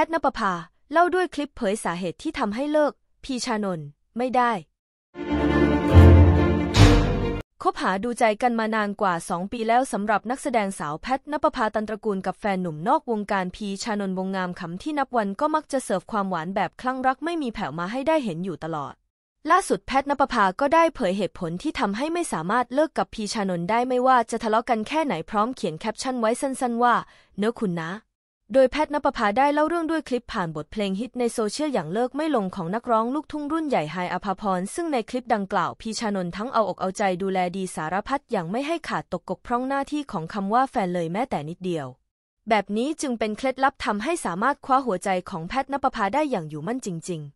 แพทนปภา เล่าด้วยคลิปเผยสาเหตุที่ทำให้เลิก พีชานนท์ไม่ได้คบหาดูใจกันมานานกว่า 2 ปีแล้วสำหรับนักแสดงสาวแพทนปภาตันตระกูลกับแฟนหนุ่มนอกวงการพีชานนท์วงงามขำที่นับวันก็มักจะเสิร์ฟความหวานแบบ คลั่งรักไม่มีแผ่วมาให้ได้เห็นอยู่ตลอด ล่าสุดแพทนปภาก็ได้เผยเหตุผลที่ทำให้ไม่สามารถเลิกกับพีชานนท์ได้ไม่ว่าจะทะเลาะกันแค่ไหนพร้อมเขียนแคปชั่นไว้สั้นๆว่า เนื้อคุณนะโดยแพทย์นภพาได้เล่าเรื่องด้วยคลิปผ่านบทเพลงฮิตในโซเชียลอย่างเลิกไม่ลงของนักร้องลูกทุ่งรุ่นใหญ่ไฮอภพร ซึ่งในคลิปดังกล่าว พีชานนท์ทั้งเอาอกเอาใจดูแลดีสารพัดอย่างไม่ให้ขาดตกกกพร่องหน้าที่ของคำว่าแฟนเลยแม้แต่นิดเดียว แบบนี้จึงเป็นเคล็ดลับทำให้สามารถคว้าหัวใจของแพทย์นภพาได้อย่างอยู่มั่นจริง ๆ